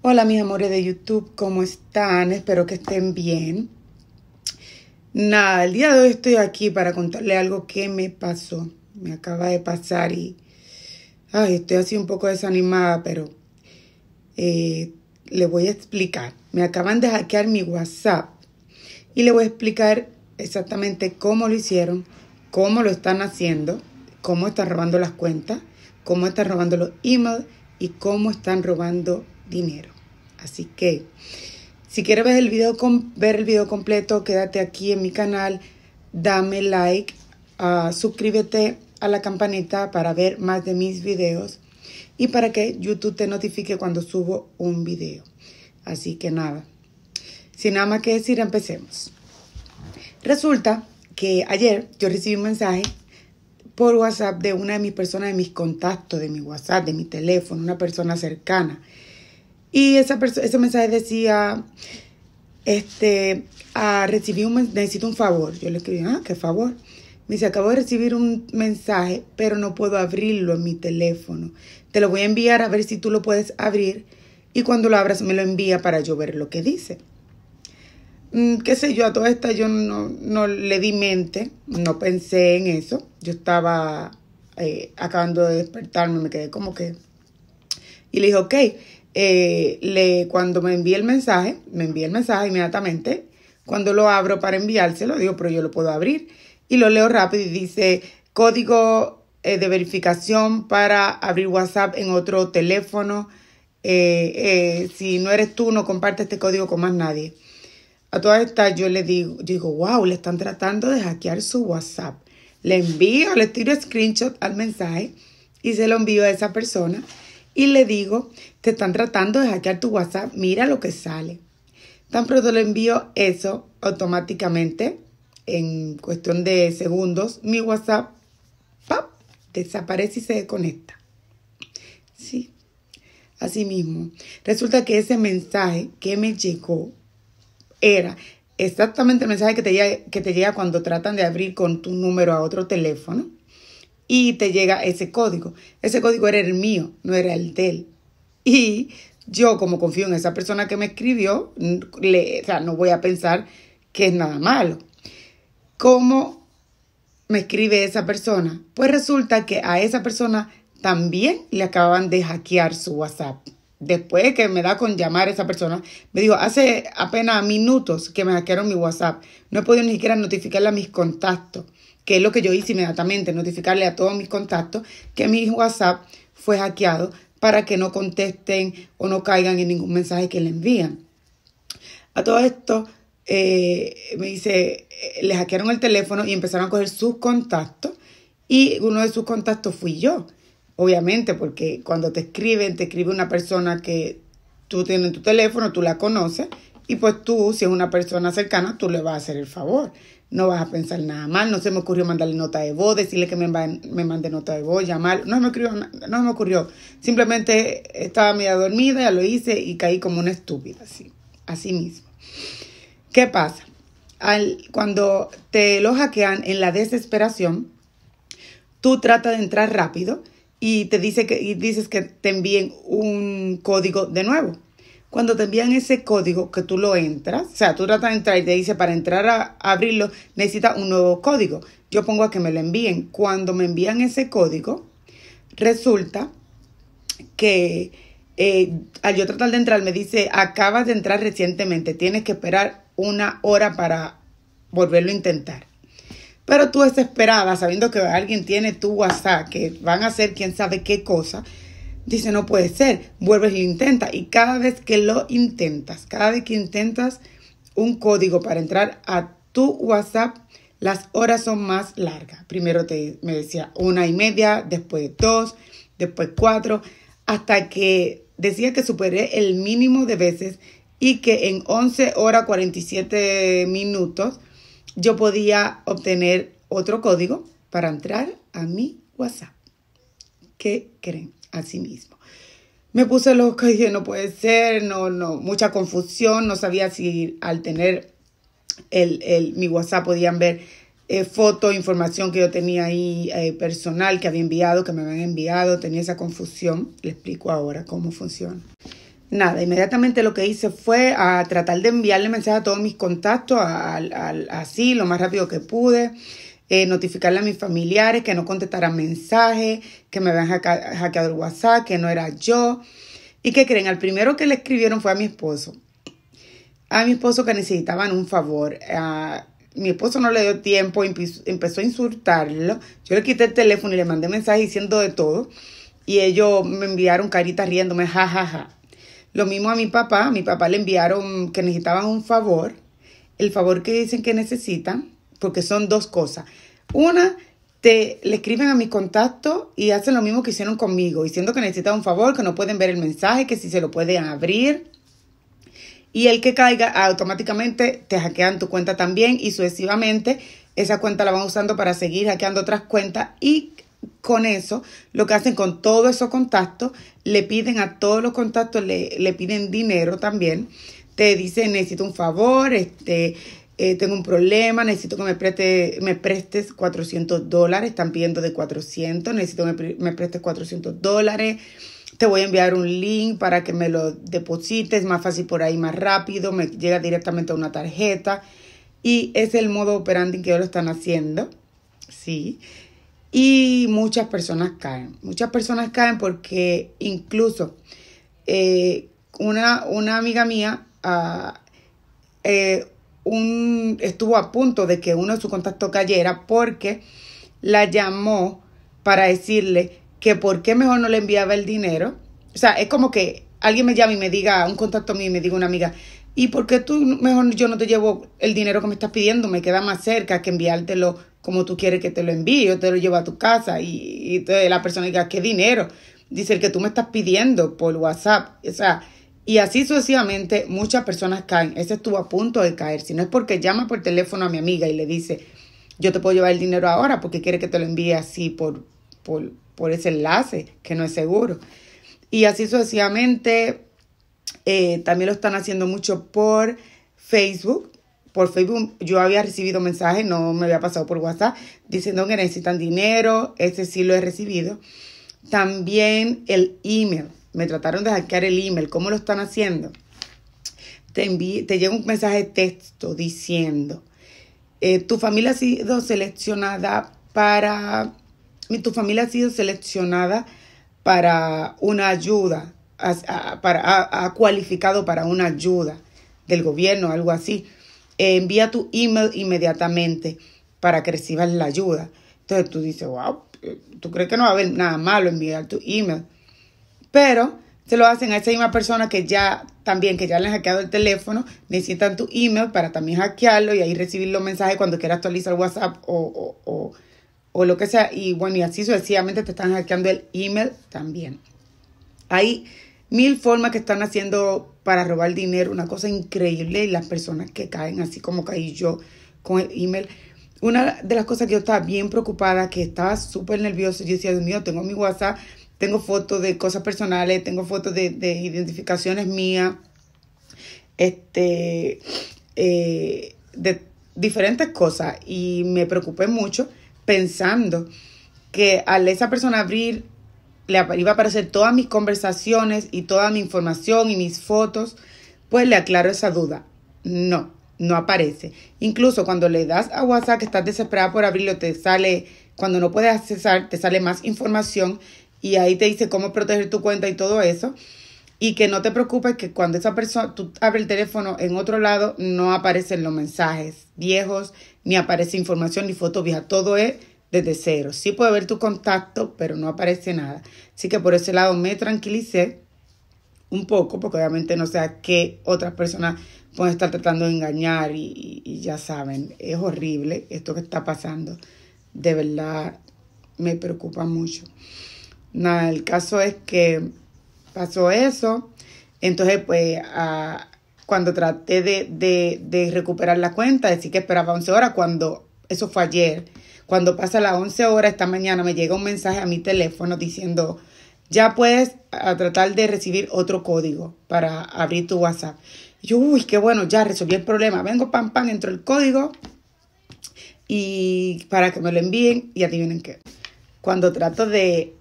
Hola mis amores de YouTube, ¿cómo están? Espero que estén bien. Nada, el día de hoy estoy aquí para contarle algo que me pasó. Me acaba de pasar y ay, estoy así un poco desanimada, pero eh, le voy a explicar. Me acaban de hackear mi WhatsApp y le voy a explicar exactamente cómo lo hicieron, cómo lo están haciendo, cómo están robando las cuentas, cómo están robando los emails y cómo están robando dinero. Así que si quieres ver el video, ver el video completo, quédate aquí en mi canal, dame like, ah, suscríbete a la campanita para ver más de mis videos y para que YouTube te notifique cuando subo un video. Así que nada, sin nada más que decir, empecemos. Resulta que ayer yo recibí un mensaje por WhatsApp de una de mis personas, de mis contactos, de mi WhatsApp, de mi teléfono, una persona cercana y esa ese mensaje decía, este, a ah, recibir un, necesito un favor. Yo le escribí, ah, qué favor. Me dice, acabo de recibir un mensaje, pero no puedo abrirlo en mi teléfono. Te lo voy a enviar a ver si tú lo puedes abrir y cuando lo abras me lo envía para yo ver lo que dice. Mm, qué sé yo, a toda esta yo no, le di mente, no pensé en eso. Yo estaba eh, acabando de despertarme, me quedé como que... Y le dije, ok, eh, le, cuando me envía el mensaje, me envía el mensaje inmediatamente, cuando lo abro para enviárselo, digo, pero yo lo puedo abrir y lo leo rápido y dice código eh, de verificación para abrir WhatsApp en otro teléfono. Eh, si no eres tú, no comparte este código con más nadie. A todas estas yo le digo, digo, wow, le están tratando de hackear su WhatsApp. Le envío, le tiro screenshot al mensaje y se lo envío a esa persona y le digo te están tratando de hackear tu WhatsApp, mira lo que sale. Tan pronto le envío eso automáticamente, en cuestión de segundos, mi WhatsApp desaparece y se desconecta. Sí, así mismo. Resulta que ese mensaje que me llegó era exactamente el mensaje que que te llega cuando tratan de abrir con tu número a otro teléfono y te llega ese código. Ese código era el mío, no era el de él. Y yo, como confío en esa persona que me escribió, no voy a pensar que es nada malo. ¿Cómo me escribe esa persona? Pues resulta que a esa persona también le acaban de hackear su WhatsApp. Después que me da con llamar a esa persona, me dijo, hace apenas minutos que me hackearon mi WhatsApp. No he podido ni siquiera notificarle a mis contactos, que es lo que yo hice inmediatamente, notificarle a todos mis contactos que mi WhatsApp fue hackeado para que no contesten o no caigan en ningún mensaje que le envían. A todo esto, eh, me dice, eh, le hackearon el teléfono y empezaron a coger sus contactos y uno de sus contactos fui yo. Obviamente, porque cuando te escriben, te escribe una persona que tú tienes en tu teléfono, tú la conoces, y pues tú, si es una persona cercana, tú le vas a hacer el favor no vas a pensar nada mal, no se me ocurrió mandarle nota de voz, decirle que me, me mande nota de voz, llamar, no se me ocurrió, no me ocurrió, simplemente estaba media dormida, ya lo hice y caí como una estúpida, así, así mismo. ¿Qué pasa? Al, cuando te lo hackean en la desesperación, tú tratas de entrar rápido y te dice que, y dices que te envíen un código de nuevo cuando te envían ese código que tú lo entras, o sea, tú tratas de entrar y te dice para entrar a, abrirlo necesitas un nuevo código. Yo pongo a que me lo envíen. Cuando me envían ese código, resulta que eh, al yo tratar de entrar me dice, acabas de entrar recientemente, tienes que esperar una hora para volverlo a intentar. Pero tú desesperada, sabiendo que alguien tiene tu WhatsApp, que van a hacer quién sabe qué cosa, dice no puede ser, vuelves y lo intentas. Y cada vez que lo intentas, cada vez que intentas un código para entrar a tu WhatsApp, las horas son más largas. Primero te, me decía una y media, después dos, después cuatro, hasta que decía que superé el mínimo de veces y que en 11 horas 47 minutos yo podía obtener otro código para entrar a mi WhatsApp. ¿Qué creen? a sí mismo. Me puse loca y dije, no puede ser, no, no, mucha confusión, no sabía si al tener el, mi WhatsApp podían ver eh, fotos, información que yo tenía ahí eh, personal que había enviado, que me habían enviado, tenía esa confusión. Le explico ahora cómo funciona. Nada, inmediatamente lo que hice fue a tratar de enviarle mensaje a todos mis contactos, así, lo más rápido que pude. Eh, notificarle a mis familiares que no contestaran mensajes, que me habían hackeado el WhatsApp, que no era yo. ¿Y que creen? Al primero que le escribieron fue a mi esposo. A mi esposo que necesitaban un favor. A mi esposo no le dio tiempo, empezó a insultarlo. Yo le quité el teléfono y le mandé mensajes diciendo de todo. Y ellos me enviaron caritas riéndome, jajaja. Ja, ja. Lo mismo a mi papá. A mi papá le enviaron que necesitaban un favor. El favor que dicen que necesitan porque son dos cosas. Una, te le escriben a mis contacto y hacen lo mismo que hicieron conmigo, diciendo que necesitan un favor, que no pueden ver el mensaje, que si se lo pueden abrir. Y el que caiga, automáticamente te hackean tu cuenta también y sucesivamente esa cuenta la van usando para seguir hackeando otras cuentas y con eso, lo que hacen con todos esos contactos, le piden a todos los contactos, le, le piden dinero también, te dicen necesito un favor, este, eh, tengo un problema, necesito que me, preste, me prestes 400 dólares, están pidiendo de 400, necesito que me, prestes 400 dólares, te voy a enviar un link para que me lo deposites, más fácil por ahí, más rápido, me llega directamente a una tarjeta y es el modo en que ellos lo están haciendo, sí, y muchas personas caen, muchas personas caen porque incluso eh, una, una amiga mía, ah, eh, un, estuvo a punto de que uno de sus contactos cayera porque la llamó para decirle que por qué mejor no le enviaba el dinero. O sea, es como que alguien me llama y me diga, un contacto mío y me diga una amiga, ¿y por qué tú mejor yo no te llevo el dinero que me estás pidiendo? Me queda más cerca que enviártelo como tú quieres que te lo envíe, yo te lo llevo a tu casa y, y la persona diga, ¿qué dinero? Dice el que tú me estás pidiendo por WhatsApp. O sea, y así sucesivamente muchas personas caen. Ese estuvo a punto de caer. Si no es porque llama por teléfono a mi amiga y le dice, yo te puedo llevar el dinero ahora porque quiere que te lo envíe así por, por, ese enlace que no es seguro. Y así sucesivamente eh, también lo están haciendo mucho por Facebook. Por Facebook yo había recibido mensajes, no me había pasado por WhatsApp, diciendo que necesitan dinero. Ese sí lo he recibido. También el email me trataron de hackear el email, ¿cómo lo están haciendo? Te, te llega un mensaje de texto diciendo, eh, tu familia ha sido seleccionada para, tu familia ha sido seleccionada para una ayuda, ha, cualificado para una ayuda del gobierno, algo así. Eh, envía tu email inmediatamente para que recibas la ayuda. Entonces tú dices, wow, eh, ¿tú crees que no va a haber nada malo enviar tu email? pero se lo hacen a esa misma persona que ya también, que ya le han hackeado el teléfono, necesitan tu email para también hackearlo y ahí recibir los mensajes cuando quieras actualizar WhatsApp o, o lo que sea. Y bueno, y así sucesivamente te están hackeando el email también. Hay mil formas que están haciendo para robar dinero, una cosa increíble y las personas que caen así como caí yo con el email. Una de las cosas que yo estaba bien preocupada, que estaba súper nerviosa, yo decía, Dios mío, tengo mi WhatsApp tengo fotos de cosas personales, tengo fotos de, identificaciones mías, este, eh, de diferentes cosas. Y me preocupé mucho pensando que al esa persona abrir, le iba a aparecer todas mis conversaciones y toda mi información y mis fotos, pues le aclaro esa duda. No, no aparece. Incluso cuando le das a WhatsApp que estás desesperada por abrirlo, te sale, cuando no puedes accesar, te sale más información y ahí te dice cómo proteger tu cuenta y todo eso. Y que no te preocupes que cuando esa persona, tú abres el teléfono en otro lado, no aparecen los mensajes viejos, ni aparece información, ni foto viejas, Todo es desde cero. Sí puede ver tu contacto, pero no aparece nada. Así que por ese lado me tranquilicé un poco, porque obviamente no sé a qué otras personas pueden estar tratando de engañar y, y ya saben, es horrible esto que está pasando. De verdad, me preocupa mucho. Nada, el caso es que pasó eso. Entonces, pues, cuando traté de, recuperar la cuenta, decir que esperaba 11 horas, cuando eso fue ayer, cuando pasa las 11 horas esta mañana, me llega un mensaje a mi teléfono diciendo, ya puedes tratar de recibir otro código para abrir tu WhatsApp. Y yo, uy, qué bueno, ya resolví el problema. Vengo, pam, pam, entro el código y para que me lo envíen y adivinen que. Cuando trato de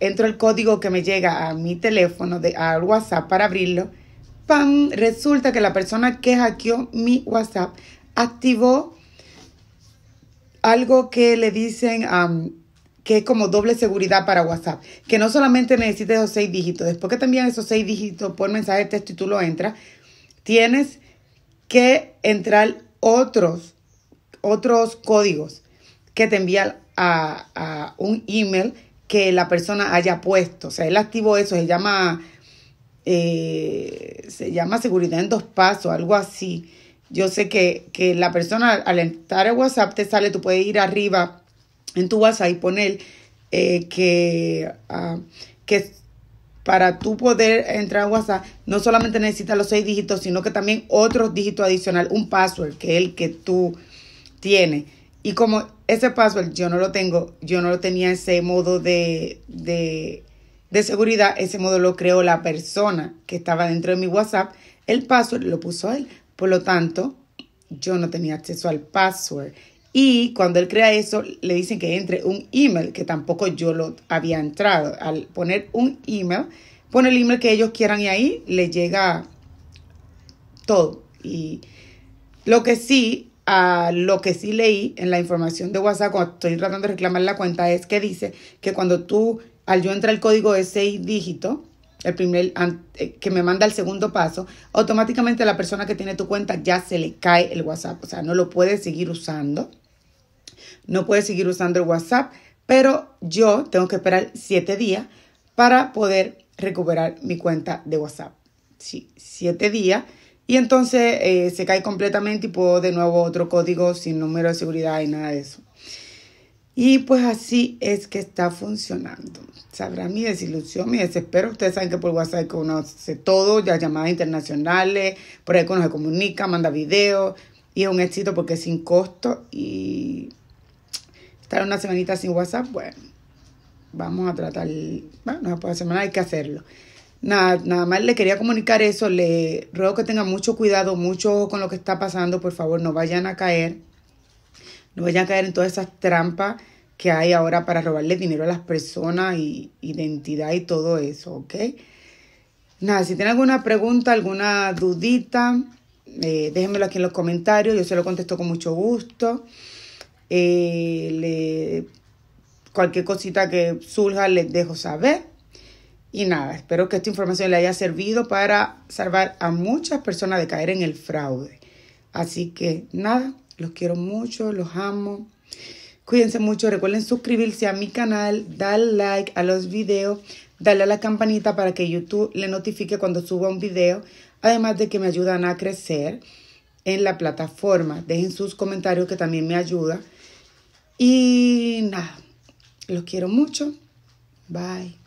entro el código que me llega a mi teléfono, de, al WhatsApp para abrirlo, ¡pam! Resulta que la persona que hackeó mi WhatsApp activó algo que le dicen que es como doble seguridad para WhatsApp, que no solamente necesitas esos seis dígitos, después que te esos seis dígitos por mensaje de texto y tú lo entras, tienes que entrar otros, otros códigos que te envían a un email que la persona haya puesto. O sea, él activó eso, se llama, eh, se llama seguridad en dos pasos, algo así. Yo sé que, la persona al entrar a WhatsApp te sale, tú puedes ir arriba en tu WhatsApp y poner eh, que, ah, que para tú poder entrar a WhatsApp, no solamente necesitas los seis dígitos, sino que también otros dígitos adicional, un password que es el que tú tienes. Y como ese password yo no lo tengo, yo no lo tenía ese modo de, de seguridad, ese modo lo creó la persona que estaba dentro de mi WhatsApp, el password lo puso él. Por lo tanto, yo no tenía acceso al password. Y cuando él crea eso, le dicen que entre un email, que tampoco yo lo había entrado. Al poner un email, pone el email que ellos quieran y ahí le llega todo. Y lo que sí a lo que sí leí en la información de WhatsApp cuando estoy tratando de reclamar la cuenta es que dice que cuando tú, al yo entrar el código de seis dígitos, el primer eh, que me manda el segundo paso, automáticamente la persona que tiene tu cuenta ya se le cae el WhatsApp, o sea, no lo puede seguir usando. No puede seguir usando el WhatsApp, pero yo tengo que esperar siete días para poder recuperar mi cuenta de WhatsApp. Sí, siete días y entonces eh, se cae completamente y puedo de nuevo otro código sin número de seguridad y nada de eso. Y pues así es que está funcionando. Sabrá mi desilusión, mi desespero. Ustedes saben que por WhatsApp conoce todo, ya llamadas internacionales, por ahí conoce, comunica, manda videos. Y es un éxito porque es sin costo. Y estar una semanita sin WhatsApp, bueno, vamos a tratar, bueno, no se puede semana, hay que hacerlo. Nada, nada más le quería comunicar eso. Le ruego que tengan mucho cuidado, mucho ojo con lo que está pasando. Por favor, no vayan a caer. No vayan a caer en todas esas trampas que hay ahora para robarle dinero a las personas y identidad y todo eso, ¿ok? Nada, si tienen alguna pregunta, alguna dudita, eh, déjenmelo aquí en los comentarios. Yo se lo contesto con mucho gusto. Eh, cualquier cosita que surja les dejo saber. Y nada, espero que esta información le haya servido para salvar a muchas personas de caer en el fraude. Así que nada, los quiero mucho, los amo. Cuídense mucho, recuerden suscribirse a mi canal, dar like a los videos, darle a la campanita para que YouTube le notifique cuando suba un video, además de que me ayudan a crecer en la plataforma. Dejen sus comentarios que también me ayuda. Y nada, los quiero mucho. Bye.